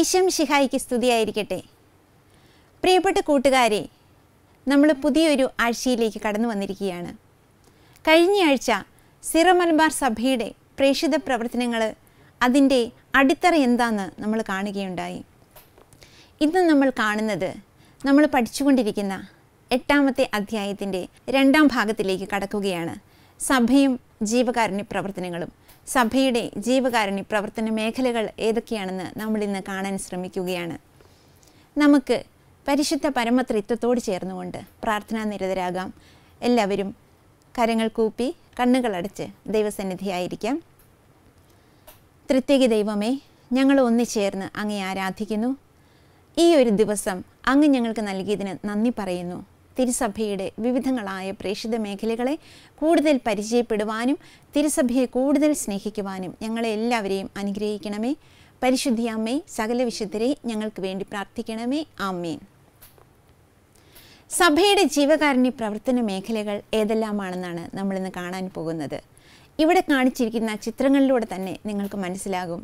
ഈശം ഷിഹായിക്ക് സ്തുതിയായിരിക്കട്ടെ പ്രിയപ്പെട്ട കൂട്ടുകാരെ നമ്മൾ പുതിയൊരു ആഴ്ചയിലേക്ക് കടന്നു വന്നിരിക്കുകയാണ് കഴിഞ്ഞയാഴ്ച സിറ മലബാർ സഭയുടെ പ്രേക്ഷിത പ്രവർത്തനങ്ങൾ അതിൻ്റെ അടിത്തറ എന്താണെന്ന് നമ്മൾ കാണുകയുണ്ടായി ഇന്ന് നമ്മൾ കാണുന്നത് നമ്മൾ പഠിച്ചുകൊണ്ടിരിക്കുന്ന എട്ടാമത്തെ അധ്യായത്തിൻ്റെ രണ്ടാം ഭാഗത്തിലേക്ക് കടക്കുകയാണ് സഭയും ജീവകാരുണ്യ പ്രവർത്തനങ്ങളും സഭയുടെ ജീവകാരുണ്യ പ്രവർത്തന മേഖലകൾ ഏതൊക്കെയാണെന്ന് നമ്മൾ ഇന്ന് കാണാൻ ശ്രമിക്കുകയാണ് നമുക്ക് പരിശുദ്ധ പരമത്രിത്വത്തോട് ചേർന്നുകൊണ്ട് പ്രാർത്ഥനാ നിരതരാകാം എല്ലാവരും കരങ്ങൾ കൂപ്പി കണ്ണുകളടച്ച് ദൈവസന്നിധിയായിരിക്കാം തൃത്യകി ദൈവമേ ഞങ്ങൾ ഒന്നിച്ചേർന്ന് അങ്ങെ ആരാധിക്കുന്നു ഈ ഒരു ദിവസം അങ്ങ് ഞങ്ങൾക്ക് നൽകിയതിന് നന്ദി പറയുന്നു തിരുസഭയുടെ വിവിധങ്ങളായ പ്രേക്ഷിത മേഖലകളെ കൂടുതൽ പരിചയപ്പെടുവാനും തിരുസഭയെ കൂടുതൽ സ്നേഹിക്കുവാനും ഞങ്ങളെ എല്ലാവരെയും അനുഗ്രഹിക്കണമേ പരിശുദ്ധി അമ്മേ സകല വിശുദ്ധരെ ഞങ്ങൾക്ക് വേണ്ടി പ്രാർത്ഥിക്കണമേ ആമേൻ സഭയുടെ ജീവകാരുണ്യ പ്രവർത്തന മേഖലകൾ ഏതെല്ലാമാണെന്നാണ് നമ്മളിന്ന് കാണാൻ പോകുന്നത് ഇവിടെ കാണിച്ചിരിക്കുന്ന ചിത്രങ്ങളിലൂടെ തന്നെ നിങ്ങൾക്ക് മനസ്സിലാകും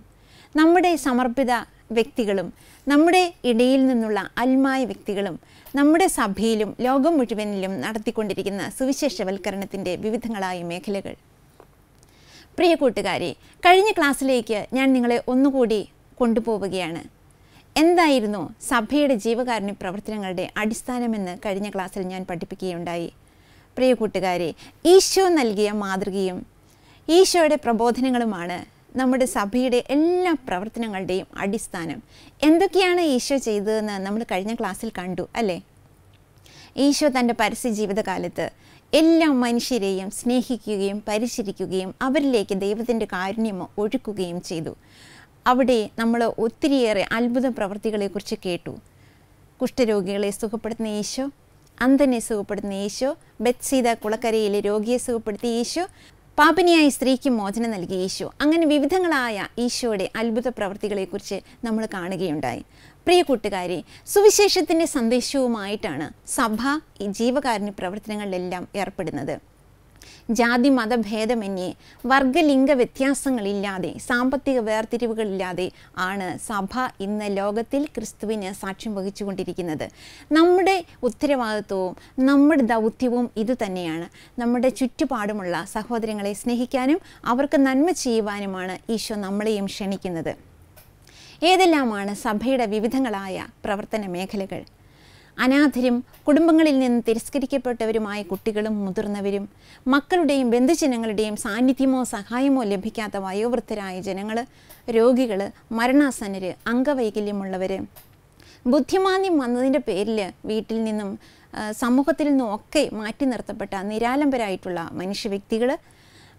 നമ്മുടെ സമർപ്പിത വ്യക്തികളും നമ്മുടെ ഇടയിൽ നിന്നുള്ള അൽമായ വ്യക്തികളും നമ്മുടെ സഭയിലും ലോകം മുഴുവനിലും നടത്തിക്കൊണ്ടിരിക്കുന്ന സുവിശേഷവൽക്കരണത്തിൻ്റെ വിവിധങ്ങളായ മേഖലകൾ പ്രിയ കൂട്ടുകാരെ കഴിഞ്ഞ ക്ലാസ്സിലേക്ക് ഞാൻ നിങ്ങളെ ഒന്നുകൂടി കൊണ്ടുപോവുകയാണ് എന്തായിരുന്നു സഭയുടെ ജീവകാരുണ്യ പ്രവർത്തനങ്ങളുടെ അടിസ്ഥാനമെന്ന് കഴിഞ്ഞ ക്ലാസ്സിൽ ഞാൻ പഠിപ്പിക്കുകയുണ്ടായി പ്രിയ കൂട്ടുകാരെ ഈശോ നൽകിയ മാതൃകയും ഈശോയുടെ പ്രബോധനങ്ങളുമാണ് നമ്മുടെ സഭയുടെ എല്ലാ പ്രവർത്തനങ്ങളുടെയും അടിസ്ഥാനം എന്തൊക്കെയാണ് ഈശോ ചെയ്തതെന്ന് നമ്മൾ കഴിഞ്ഞ ക്ലാസ്സിൽ കണ്ടു അല്ലേ ഈശോ തൻ്റെ പരസ്യ ജീവിതകാലത്ത് എല്ലാ മനുഷ്യരെയും സ്നേഹിക്കുകയും പരിശീലിക്കുകയും അവരിലേക്ക് ദൈവത്തിൻ്റെ കാരുണ്യം ഒഴുക്കുകയും ചെയ്തു അവിടെ നമ്മൾ ഒത്തിരിയേറെ അത്ഭുത പ്രവൃത്തികളെക്കുറിച്ച് കേട്ടു കുഷ്ഠരോഗികളെ സുഖപ്പെടുത്തുന്ന ഈശോ അന്ധനെ സുഖപ്പെടുത്തുന്ന ഈശോ ബെത്സീത കുളക്കരയിലെ രോഗിയെ സുഖപ്പെടുത്തിയ ഈശോ പാപിനിയായ സ്ത്രീക്ക് മോചനം നൽകിയ ഈശോ അങ്ങനെ വിവിധങ്ങളായ ഈശോയുടെ അത്ഭുത പ്രവൃത്തികളെക്കുറിച്ച് നമ്മൾ കാണുകയുണ്ടായി പ്രിയ കൂട്ടുകാരി സുവിശേഷത്തിൻ്റെ സന്ദേശവുമായിട്ടാണ് സഭ ഈ ജീവകാരുണ്യ പ്രവർത്തനങ്ങളിലെല്ലാം ഏർപ്പെടുന്നത് ജാതി മതഭേദമന്യേ വർഗലിംഗ വ്യത്യാസങ്ങളില്ലാതെ സാമ്പത്തിക വേർതിരിവുകളില്ലാതെ ആണ് സഭ ഇന്ന് ലോകത്തിൽ ക്രിസ്തുവിന് സാക്ഷ്യം വഹിച്ചുകൊണ്ടിരിക്കുന്നത് നമ്മുടെ ഉത്തരവാദിത്വവും നമ്മുടെ ദൗത്യവും ഇതുതന്നെയാണ് നമ്മുടെ ചുറ്റുപാടുമുള്ള സഹോദരങ്ങളെ സ്നേഹിക്കാനും അവർക്ക് നന്മ ചെയ്യുവാനുമാണ് ഈശോ നമ്മളെയും ക്ഷണിക്കുന്നത് ഏതെല്ലാമാണ് സഭയുടെ വിവിധങ്ങളായ പ്രവർത്തന മേഖലകൾ അനാഥരും കുടുംബങ്ങളിൽ നിന്ന് തിരസ്കരിക്കപ്പെട്ടവരുമായ കുട്ടികളും മുതിർന്നവരും മക്കളുടെയും ബന്ധുജനങ്ങളുടെയും സാന്നിധ്യമോ സഹായമോ ലഭിക്കാത്ത വയോവൃദ്ധരായ ജനങ്ങൾ രോഗികൾ മരണാസന്നര് അംഗവൈകല്യമുള്ളവർ ബുദ്ധിമാന്യം വന്നതിൻ്റെ പേരിൽ വീട്ടിൽ നിന്നും സമൂഹത്തിൽ നിന്നും ഒക്കെ മാറ്റി നിർത്തപ്പെട്ട നിരാലംബരായിട്ടുള്ള മനുഷ്യ വ്യക്തികൾ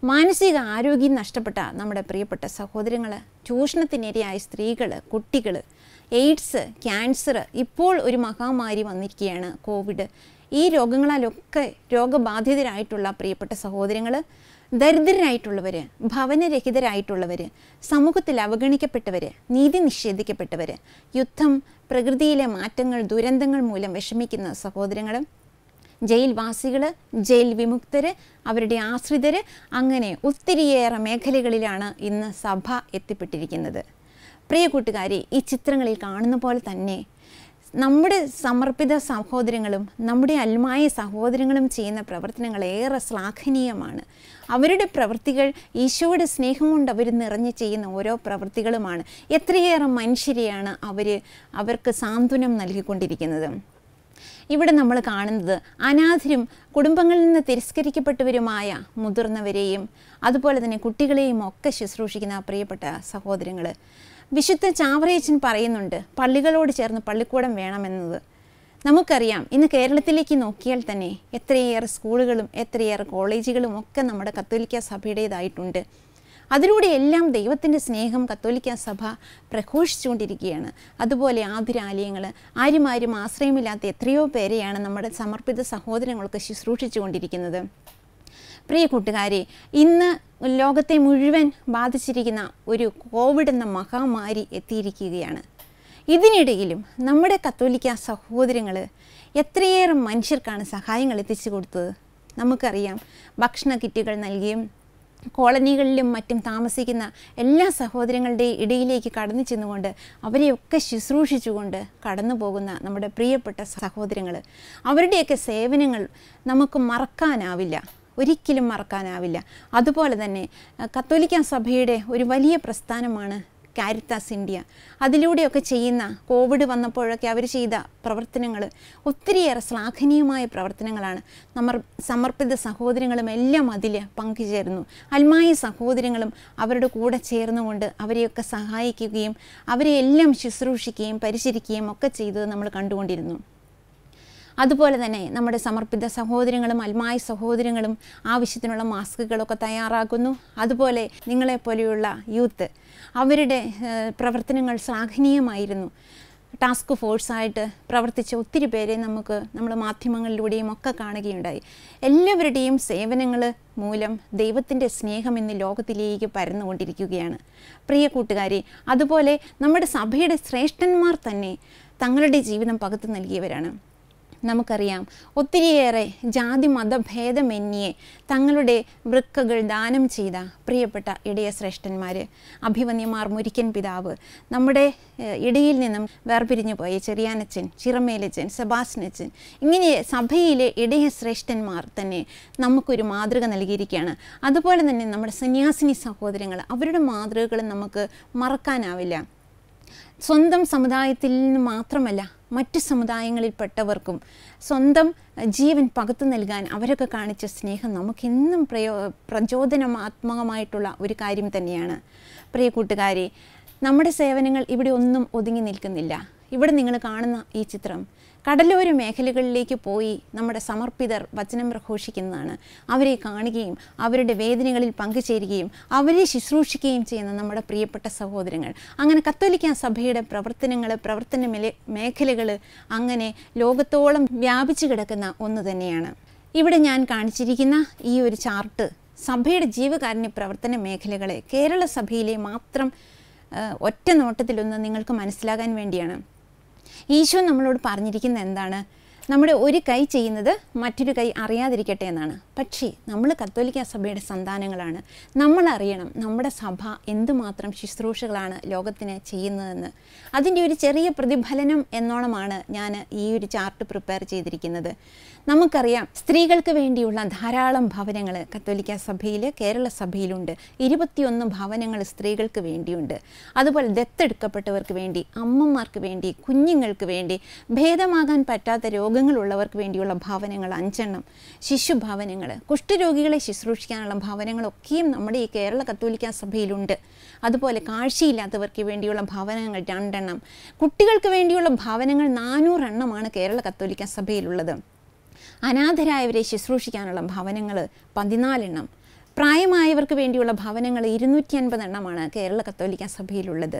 മാനസിക ആരോഗ്യം നഷ്ടപ്പെട്ട നമ്മുടെ പ്രിയപ്പെട്ട സഹോദരങ്ങൾ ചൂഷണത്തിനിരയായ സ്ത്രീകൾ കുട്ടികൾ എയ്ഡ്സ് ക്യാൻസർ ഇപ്പോൾ ഒരു മഹാമാരി വന്നിരിക്കുകയാണ് കോവിഡ് ഈ രോഗങ്ങളാലൊക്കെ രോഗബാധിതരായിട്ടുള്ള പ്രിയപ്പെട്ട സഹോദരങ്ങൾ ദരിദ്രരായിട്ടുള്ളവർ ഭവനരഹിതരായിട്ടുള്ളവർ സമൂഹത്തിൽ അവഗണിക്കപ്പെട്ടവർ നീതി നിഷേധിക്കപ്പെട്ടവർ യുദ്ധം പ്രകൃതിയിലെ മാറ്റങ്ങൾ ദുരന്തങ്ങൾ മൂലം വിഷമിക്കുന്ന സഹോദരങ്ങൾ ജയിൽവാസികൾ ജയിൽ വിമുക്തർ അവരുടെ ആശ്രിതർ അങ്ങനെ ഒത്തിരിയേറെ മേഖലകളിലാണ് ഇന്ന് സഭ എത്തിപ്പെട്ടിരിക്കുന്നത് പ്രിയ കൂട്ടുകാരി ഈ ചിത്രങ്ങളിൽ കാണുന്ന പോലെ തന്നെ നമ്മുടെ സമർപ്പിത സഹോദരങ്ങളും നമ്മുടെ അൽമായ സഹോദരങ്ങളും ചെയ്യുന്ന പ്രവർത്തനങ്ങൾ ഏറെ ശ്ലാഘനീയമാണ് അവരുടെ പ്രവൃത്തികൾ ഈശോയുടെ സ്നേഹം കൊണ്ട് അവർ നിറഞ്ഞു ചെയ്യുന്ന ഓരോ പ്രവൃത്തികളുമാണ് എത്രയേറെ മനുഷ്യരെയാണ് അവർ അവർക്ക് സാന്ത്വനം നൽകിക്കൊണ്ടിരിക്കുന്നത് ഇവിടെ നമ്മൾ കാണുന്നത് അനാഥരും കുടുംബങ്ങളിൽ നിന്ന് തിരസ്കരിക്കപ്പെട്ടവരുമായ മുതിർന്നവരെയും അതുപോലെ തന്നെ കുട്ടികളെയും ഒക്കെ ശുശ്രൂഷിക്കുന്ന പ്രിയപ്പെട്ട സഹോദരങ്ങൾ വിശുദ്ധ ചാവറയച്ചൻ പറയുന്നുണ്ട് പള്ളികളോട് ചേർന്ന് പള്ളിക്കൂടം വേണമെന്നത് നമുക്കറിയാം ഇന്ന് കേരളത്തിലേക്ക് നോക്കിയാൽ തന്നെ എത്രയേറെ സ്കൂളുകളും എത്രയേറെ കോളേജുകളും ഒക്കെ നമ്മുടെ കത്തോലിക്ക സഭയുടേതായിട്ടുണ്ട് അതിലൂടെ എല്ലാം ദൈവത്തിൻ്റെ സ്നേഹം കത്തോലിക്ക സഭ പ്രഘോഷിച്ചുകൊണ്ടിരിക്കുകയാണ് അതുപോലെ ആതുരാലയങ്ങൾ ആരും ആരും ആശ്രയമില്ലാത്ത എത്രയോ പേരെയാണ് നമ്മുടെ സമർപ്പിത സഹോദരങ്ങൾക്ക് ശുശ്രൂഷിച്ചുകൊണ്ടിരിക്കുന്നത് പ്രിയ കൂട്ടുകാരെ ഇന്ന് ലോകത്തെ മുഴുവൻ ബാധിച്ചിരിക്കുന്ന ഒരു കോവിഡ് എന്ന മഹാമാരി എത്തിയിരിക്കുകയാണ് ഇതിനിടയിലും നമ്മുടെ കത്തോലിക്ക സഹോദരങ്ങൾ എത്രയേറെ മനുഷ്യർക്കാണ് സഹായങ്ങൾ എത്തിച്ചു കൊടുത്തത് നമുക്കറിയാം ഭക്ഷണ കിറ്റുകൾ നൽകിയും കോളനികളിലും മറ്റും താമസിക്കുന്ന എല്ലാ സഹോദരങ്ങളുടെ ഇടയിലേക്ക് കടന്നു ചെന്നുകൊണ്ട് അവരെയൊക്കെ ശുശ്രൂഷിച്ചുകൊണ്ട് കടന്നു പോകുന്ന നമ്മുടെ പ്രിയപ്പെട്ട സഹോദരങ്ങൾ അവരുടെയൊക്കെ സേവനങ്ങൾ നമുക്ക് മറക്കാനാവില്ല ഒരിക്കലും മറക്കാനാവില്ല അതുപോലെ തന്നെ കത്തോലിക്ക സഭയുടെ ഒരു വലിയ പ്രസ്ഥാനമാണ് കാരിത്താസ് ഇന്ത്യ അതിലൂടെയൊക്കെ ചെയ്യുന്ന കോവിഡ് വന്നപ്പോഴൊക്കെ അവർ ചെയ്ത പ്രവർത്തനങ്ങൾ ഒത്തിരിയേറെ ശ്ലാഘനീയമായ പ്രവർത്തനങ്ങളാണ് നമ്മൾ സമർപ്പിത സഹോദരങ്ങളും എല്ലാം അതിൽ പങ്കുചേരുന്നു അൽമായ സഹോദരങ്ങളും അവരുടെ കൂടെ ചേർന്നുകൊണ്ട് അവരെയൊക്കെ സഹായിക്കുകയും അവരെ എല്ലാം ശുശ്രൂഷിക്കുകയും പരിചരിക്കുകയും ഒക്കെ ചെയ്തത് നമ്മൾ കണ്ടുകൊണ്ടിരുന്നു അതുപോലെ തന്നെ നമ്മുടെ സമർപ്പിത സഹോദരങ്ങളും അൽമായ സഹോദരങ്ങളും ആവശ്യത്തിനുള്ള മാസ്കുകളൊക്കെ തയ്യാറാക്കുന്നു അതുപോലെ നിങ്ങളെപ്പോലെയുള്ള യൂത്ത് അവരുടെ പ്രവർത്തനങ്ങൾ ശ്ലാഘനീയമായിരുന്നു ടാസ്ക് ഫോഴ്സായിട്ട് പ്രവർത്തിച്ച ഒത്തിരി പേരെ നമുക്ക് നമ്മൾ മാധ്യമങ്ങളിലൂടെയും ഒക്കെ കാണുകയുണ്ടായി എല്ലാവരുടെയും സേവനങ്ങൾ മൂലം ദൈവത്തിൻ്റെ സ്നേഹം ഇന്ന് ലോകത്തിലേക്ക് പരന്നുകൊണ്ടിരിക്കുകയാണ് പ്രിയ കൂട്ടുകാരി അതുപോലെ നമ്മുടെ സഭയുടെ ശ്രേഷ്ഠന്മാർ തന്നെ തങ്ങളുടെ ജീവിതം പകുത്തു നൽകിയവരാണ് നമുക്കറിയാം ഒത്തിരിയേറെ ജാതി മതഭേദമെന്നിയെ തങ്ങളുടെ വൃക്കകൾ ദാനം ചെയ്ത പ്രിയപ്പെട്ട ഇടയ ശ്രേഷ്ഠന്മാർ അഭിവന്യമാർ മുരിക്കൻ പിതാവ് നമ്മുടെ ഇടയിൽ നിന്നും വേർപിരിഞ്ഞു പോയ ചെറിയാനച്ചൻ ചിറമേലച്ചൻ സെബാസ്നച്ചൻ ഇങ്ങനെ സഭയിലെ ഇടയ ശ്രേഷ്ഠന്മാർ തന്നെ നമുക്കൊരു മാതൃക നൽകിയിരിക്കുകയാണ് അതുപോലെ തന്നെ നമ്മുടെ സന്യാസിനി സഹോദരങ്ങൾ അവരുടെ മാതൃകകൾ നമുക്ക് മറക്കാനാവില്ല സ്വന്തം സമുദായത്തിൽ നിന്ന് മാത്രമല്ല മറ്റ് സമുദായങ്ങളിൽപ്പെട്ടവർക്കും സ്വന്തം ജീവൻ പകത്തു നൽകാൻ അവരൊക്കെ കാണിച്ച സ്നേഹം നമുക്കെന്നും പ്രയോ പ്രചോദനമാത്മകമായിട്ടുള്ള ഒരു കാര്യം തന്നെയാണ് പ്രിയ കൂട്ടുകാരെ നമ്മുടെ സേവനങ്ങൾ ഇവിടെ ഒന്നും ഒതുങ്ങി നിൽക്കുന്നില്ല ഇവിടെ നിങ്ങൾ കാണുന്ന ഈ ചിത്രം കടലോര മേഖലകളിലേക്ക് പോയി നമ്മുടെ സമർപ്പിതർ വചനം പ്രഘോഷിക്കുന്നതാണ് അവരെ കാണുകയും അവരുടെ വേദനകളിൽ പങ്കുചേരുകയും അവരെ ശുശ്രൂഷിക്കുകയും ചെയ്യുന്ന നമ്മുടെ പ്രിയപ്പെട്ട സഹോദരങ്ങൾ അങ്ങനെ കത്തോലിക്ക സഭയുടെ പ്രവർത്തനങ്ങൾ പ്രവർത്തന മേഖലകൾ അങ്ങനെ ലോകത്തോളം വ്യാപിച്ചു കിടക്കുന്ന ഒന്ന് തന്നെയാണ് ഇവിടെ ഞാൻ കാണിച്ചിരിക്കുന്ന ഈ ഒരു ചാർട്ട് സഭയുടെ ജീവകാരുണ്യ പ്രവർത്തന മേഖലകളെ കേരള സഭയിലെ മാത്രം ഒറ്റ നോട്ടത്തിലൊന്ന് നിങ്ങൾക്ക് മനസ്സിലാകാൻ വേണ്ടിയാണ് ഈശോ നമ്മളോട് പറഞ്ഞിരിക്കുന്നത് എന്താണ് നമ്മുടെ ഒരു കൈ ചെയ്യുന്നത് മറ്റൊരു കൈ അറിയാതിരിക്കട്ടെ എന്നാണ് പക്ഷേ നമ്മൾ കത്തോലിക്ക സഭയുടെ സന്താനങ്ങളാണ് നമ്മൾ അറിയണം നമ്മുടെ സഭ എന്തുമാത്രം ശുശ്രൂഷകളാണ് ലോകത്തിന് ചെയ്യുന്നതെന്ന് അതിൻ്റെ ഒരു ചെറിയ പ്രതിഫലനം എന്നോണമാണ് ഞാൻ ഈ ഒരു ചാർട്ട് പ്രിപ്പയർ ചെയ്തിരിക്കുന്നത് നമുക്കറിയാം സ്ത്രീകൾക്ക് വേണ്ടിയുള്ള ധാരാളം ഭവനങ്ങൾ കത്തോലിക്ക സഭയിൽ കേരള സഭയിലുണ്ട് ഇരുപത്തിയൊന്ന് ഭവനങ്ങൾ സ്ത്രീകൾക്ക് വേണ്ടിയുണ്ട് അതുപോലെ ദത്തെടുക്കപ്പെട്ടവർക്ക് വേണ്ടി അമ്മമാർക്ക് വേണ്ടി കുഞ്ഞുങ്ങൾക്ക് വേണ്ടി ഭേദമാകാൻ പറ്റാത്ത രോഗങ്ങളുള്ളവർക്ക് വേണ്ടിയുള്ള ഭവനങ്ങൾ അഞ്ചെണ്ണം ശിശുഭവനങ്ങൾ കുഷ്ഠരോഗികളെ ശുശ്രൂഷിക്കാനുള്ള ഭവനങ്ങളൊക്കെയും നമ്മുടെ ഈ കേരള കത്തോലിക്ക സഭയിലുണ്ട് അതുപോലെ കാഴ്ചയില്ലാത്തവർക്ക് വേണ്ടിയുള്ള ഭവനങ്ങൾ രണ്ടെണ്ണം കുട്ടികൾക്ക് വേണ്ടിയുള്ള ഭവനങ്ങൾ നാനൂറെണ്ണമാണ് കേരള കത്തോലിക്ക സഭയിലുള്ളത് അനാഥരായവരെ ശുശ്രൂഷിക്കാനുള്ള ഭവനങ്ങൾ പതിനാലെണ്ണം പ്രായമായവർക്ക് വേണ്ടിയുള്ള ഭവനങ്ങൾ ഇരുന്നൂറ്റി അൻപത് എണ്ണമാണ് കേരള കത്തോലിക്ക സഭയിലുള്ളത്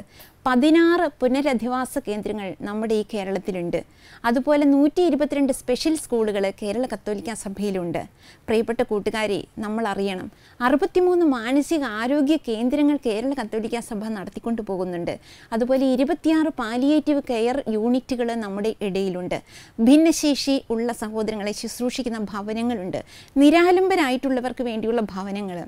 പതിനാറ് പുനരധിവാസ കേന്ദ്രങ്ങൾ നമ്മുടെ ഈ കേരളത്തിലുണ്ട് അതുപോലെ നൂറ്റി ഇരുപത്തിരണ്ട് സ്പെഷ്യൽ സ്കൂളുകൾ കേരള കത്തോലിക്ക സഭയിലുണ്ട് പ്രിയപ്പെട്ട കൂട്ടുകാരെ നമ്മൾ അറിയണം അറുപത്തിമൂന്ന് മാനസിക ആരോഗ്യ കേന്ദ്രങ്ങൾ കേരള കത്തോലിക്ക സഭ നടത്തിക്കൊണ്ടു പോകുന്നുണ്ട് അതുപോലെ ഇരുപത്തിയാറ് പാലിയേറ്റീവ് കെയർ യൂണിറ്റുകൾ നമ്മുടെ ഇടയിലുണ്ട് ഭിന്നശേഷി ഉള്ള സഹോദരങ്ങളെ ശുശ്രൂഷിക്കുന്ന ഭവനങ്ങളുണ്ട് നിരാലംബരായിട്ടുള്ളവർക്ക് വേണ്ടിയുള്ള ഭവനങ്ങൾ ഭവനങ്ങൾ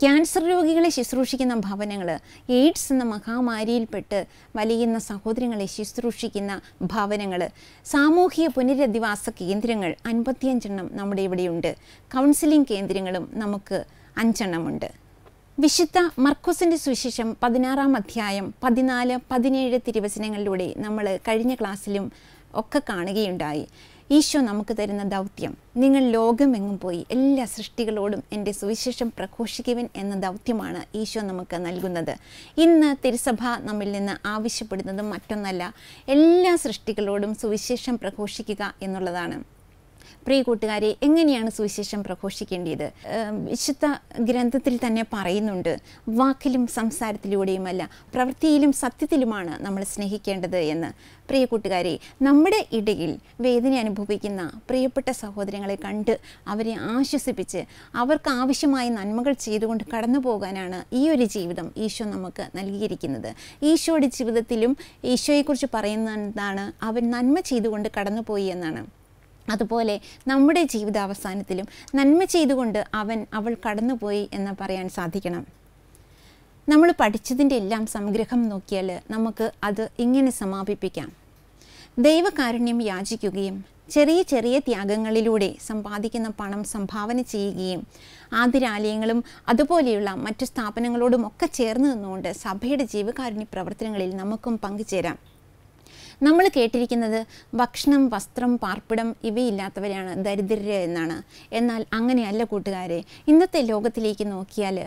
ക്യാൻസർ രോഗികളെ ശുശ്രൂഷിക്കുന്ന ഭവനങ്ങൾ എയ്ഡ്സ് എന്ന മഹാമാരിയിൽപ്പെട്ട് വലിയുന്ന സഹോദരങ്ങളെ ശുശ്രൂഷിക്കുന്ന ഭവനങ്ങൾ സാമൂഹിക പുനരധിവാസ കേന്ദ്രങ്ങൾ അൻപത്തിയഞ്ചെണ്ണം നമ്മുടെ ഇവിടെയുണ്ട് കൗൺസിലിംഗ് കേന്ദ്രങ്ങളും നമുക്ക് അഞ്ചെണ്ണമുണ്ട് വിശുദ്ധ മർക്കോസിൻ്റെ സുവിശേഷം പതിനാറാം അധ്യായം പതിനാല് പതിനേഴ് തിരുവചനങ്ങളിലൂടെ നമ്മൾ കഴിഞ്ഞ ക്ലാസ്സിലും ഒക്കെ കാണുകയുണ്ടായി ഈശോ നമുക്ക് തരുന്ന ദൗത്യം നിങ്ങൾ ലോകമെങ്ങും പോയി എല്ലാ സൃഷ്ടികളോടും എൻ്റെ സുവിശേഷം പ്രഘോഷിക്കുവൻ എന്ന ദൗത്യമാണ് ഈശോ നമുക്ക് നൽകുന്നത് ഇന്ന് തിരുസഭ നമ്മിൽ നിന്ന് ആവശ്യപ്പെടുന്നത് മറ്റൊന്നല്ല എല്ലാ സൃഷ്ടികളോടും സുവിശേഷം പ്രഘോഷിക്കുക എന്നുള്ളതാണ് പ്രിയ കൂട്ടുകാരെ എങ്ങനെയാണ് സുവിശേഷം പ്രഘോഷിക്കേണ്ടത് വിശുദ്ധ ഗ്രന്ഥത്തിൽ തന്നെ പറയുന്നുണ്ട് വാക്കിലും സംസാരത്തിലൂടെയുമല്ല പ്രവൃത്തിയിലും സത്യത്തിലുമാണ് നമ്മൾ സ്നേഹിക്കേണ്ടത് എന്ന് പ്രിയ കൂട്ടുകാരെ നമ്മുടെ ഇടയിൽ വേദന അനുഭവിക്കുന്ന പ്രിയപ്പെട്ട സഹോദരങ്ങളെ കണ്ട് അവരെ ആശ്വസിപ്പിച്ച് അവർക്ക് ആവശ്യമായ നന്മകൾ ചെയ്തുകൊണ്ട് കടന്നു പോകാനാണ് ഈ ഒരു ജീവിതം ഈശോ നമുക്ക് നൽകിയിരിക്കുന്നത് ഈശോയുടെ ജീവിതത്തിലും ഈശോയെക്കുറിച്ച് പറയുന്നതാണ് അവൻ നന്മ ചെയ്തുകൊണ്ട് കടന്നുപോയി എന്നാണ് അതുപോലെ നമ്മുടെ ജീവിതാവസാനത്തിലും നന്മ ചെയ്തുകൊണ്ട് അവൻ അവൾ കടന്നുപോയി എന്ന് പറയാൻ സാധിക്കണം നമ്മൾ പഠിച്ചതിൻ്റെ എല്ലാം സംഗ്രഹം നോക്കിയാൽ നമുക്ക് അത് ഇങ്ങനെ സമാപിപ്പിക്കാം ദൈവകാരുണ്യം യാചിക്കുകയും ചെറിയ ചെറിയ ത്യാഗങ്ങളിലൂടെ സമ്പാദിക്കുന്ന പണം സംഭാവന ചെയ്യുകയും ആതിരാലയങ്ങളും അതുപോലെയുള്ള മറ്റു സ്ഥാപനങ്ങളോടുമൊക്കെ ചേർന്ന് നിന്നുകൊണ്ട് സഭയുടെ ജീവകാരുണ്യ പ്രവർത്തനങ്ങളിൽ നമുക്കും പങ്കുചേരാം നമ്മൾ കേട്ടിരിക്കുന്നത് ഭക്ഷണം വസ്ത്രം പാർപ്പിടം ഇവയില്ലാത്തവരെയാണ് ദരിദ്രര് എന്നാണ് എന്നാൽ അങ്ങനെയല്ല കൂട്ടുകാരെ ഇന്നത്തെ ലോകത്തിലേക്ക് നോക്കിയാൽ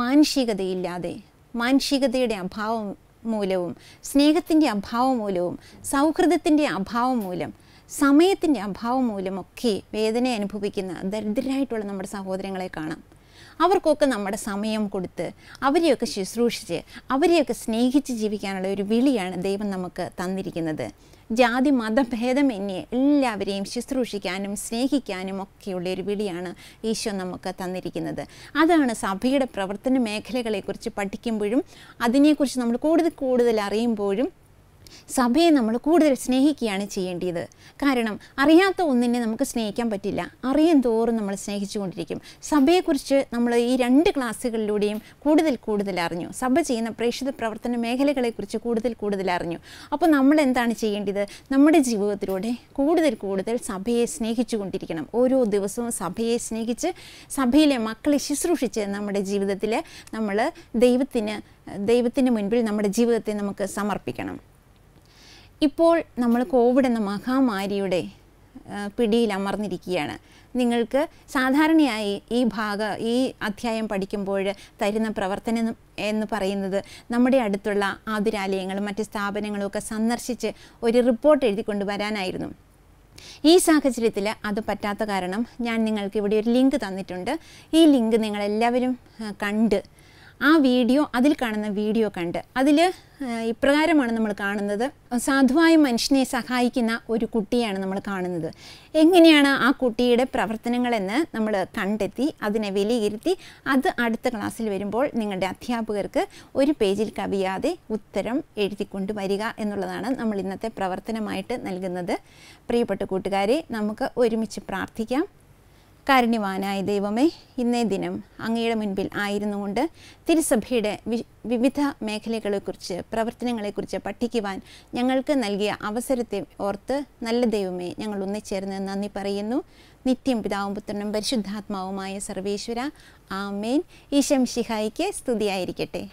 മാനുഷികതയില്ലാതെ മാനുഷികതയുടെ അഭാവം മൂലവും സ്നേഹത്തിൻ്റെ അഭാവം മൂലവും സൗഹൃദത്തിൻ്റെ അഭാവം മൂലം സമയത്തിൻ്റെ അഭാവം മൂലമൊക്കെ വേദന അനുഭവിക്കുന്ന ദരിദ്രരായിട്ടുള്ള നമ്മുടെ സഹോദരങ്ങളെ കാണാം അവർക്കൊക്കെ നമ്മുടെ സമയം കൊടുത്ത് അവരെയൊക്കെ ശുശ്രൂഷിച്ച് അവരെയൊക്കെ സ്നേഹിച്ച് ജീവിക്കാനുള്ള ഒരു വിളിയാണ് ദൈവം നമുക്ക് തന്നിരിക്കുന്നത് ജാതി മതഭേദമന്യേ എല്ലാവരെയും ശുശ്രൂഷിക്കാനും സ്നേഹിക്കാനും ഒക്കെയുള്ള ഒരു വിളിയാണ് ഈശോ നമുക്ക് തന്നിരിക്കുന്നത് അതാണ് സഭയുടെ പ്രവർത്തന മേഖലകളെക്കുറിച്ച് പഠിക്കുമ്പോഴും അതിനെക്കുറിച്ച് നമ്മൾ കൂടുതൽ കൂടുതൽ അറിയുമ്പോഴും സഭയെ നമ്മൾ കൂടുതൽ സ്നേഹിക്കുകയാണ് ചെയ്യേണ്ടത് കാരണം അറിയാത്ത ഒന്നിനെ നമുക്ക് സ്നേഹിക്കാൻ പറ്റില്ല അറിയും തോറും നമ്മൾ സ്നേഹിച്ചുകൊണ്ടിരിക്കും സഭയെക്കുറിച്ച് നമ്മൾ ഈ രണ്ട് ക്ലാസ്സുകളിലൂടെയും കൂടുതൽ കൂടുതൽ അറിഞ്ഞു സഭ ചെയ്യുന്ന പ്രേക്ഷിത പ്രവർത്തന മേഖലകളെക്കുറിച്ച് കൂടുതൽ കൂടുതൽ അറിഞ്ഞു അപ്പോൾ നമ്മൾ എന്താണ് ചെയ്യേണ്ടത് നമ്മുടെ ജീവിതത്തിലൂടെ കൂടുതൽ കൂടുതൽ സഭയെ സ്നേഹിച്ചുകൊണ്ടിരിക്കണം ഓരോ ദിവസവും സഭയെ സ്നേഹിച്ച് സഭയിലെ മക്കളെ ശുശ്രൂഷിച്ച് നമ്മുടെ ജീവിതത്തിൽ നമ്മൾ ദൈവത്തിന് ദൈവത്തിന് മുൻപിൽ നമ്മുടെ ജീവിതത്തെ നമുക്ക് സമർപ്പിക്കണം ഇപ്പോൾ നമ്മൾ കോവിഡ് എന്ന മഹാമാരിയുടെ പിടിയിൽ അമർന്നിരിക്കുകയാണ് നിങ്ങൾക്ക് സാധാരണയായി ഈ ഭാഗ ഈ അധ്യായം പഠിക്കുമ്പോൾ തരുന്ന പ്രവർത്തനം എന്ന് പറയുന്നത് നമ്മുടെ അടുത്തുള്ള ആതുരാലയങ്ങളും മറ്റ് സ്ഥാപനങ്ങളും ഒക്കെ സന്ദർശിച്ച് ഒരു റിപ്പോർട്ട് എഴുതി വരാനായിരുന്നു ഈ സാഹചര്യത്തിൽ അത് പറ്റാത്ത കാരണം ഞാൻ നിങ്ങൾക്ക് ഇവിടെ ഒരു ലിങ്ക് തന്നിട്ടുണ്ട് ഈ ലിങ്ക് നിങ്ങളെല്ലാവരും കണ്ട് ആ വീഡിയോ അതിൽ കാണുന്ന വീഡിയോ കണ്ട് അതിൽ ഇപ്രകാരമാണ് നമ്മൾ കാണുന്നത് സാധുവായ മനുഷ്യനെ സഹായിക്കുന്ന ഒരു കുട്ടിയാണ് നമ്മൾ കാണുന്നത് എങ്ങനെയാണ് ആ കുട്ടിയുടെ പ്രവർത്തനങ്ങളെന്ന് നമ്മൾ കണ്ടെത്തി അതിനെ വിലയിരുത്തി അത് അടുത്ത ക്ലാസ്സിൽ വരുമ്പോൾ നിങ്ങളുടെ അധ്യാപകർക്ക് ഒരു പേജിൽ കവിയാതെ ഉത്തരം എഴുതിക്കൊണ്ട് വരിക എന്നുള്ളതാണ് നമ്മൾ ഇന്നത്തെ പ്രവർത്തനമായിട്ട് നൽകുന്നത് പ്രിയപ്പെട്ട കൂട്ടുകാരെ നമുക്ക് ഒരുമിച്ച് പ്രാർത്ഥിക്കാം കാരണിവാനായ ദൈവമേ ഇന്നേ ദിനം അങ്ങയുടെ മുൻപിൽ ആയിരുന്നു കൊണ്ട് തിരുസഭയുടെ വിവിധ മേഖലകളെക്കുറിച്ച് പ്രവർത്തനങ്ങളെക്കുറിച്ച് പഠിക്കുവാൻ ഞങ്ങൾക്ക് നൽകിയ അവസരത്തെ ഓർത്ത് നല്ല ദൈവമേ ഞങ്ങൾ ഒന്നിച്ചേർന്ന് നന്ദി പറയുന്നു നിത്യം പിതാവും പുത്രനും പരിശുദ്ധാത്മാവുമായ സർവേശ്വര ആമേൻ ഈശം ശിഹായിക്ക് സ്തുതിയായിരിക്കട്ടെ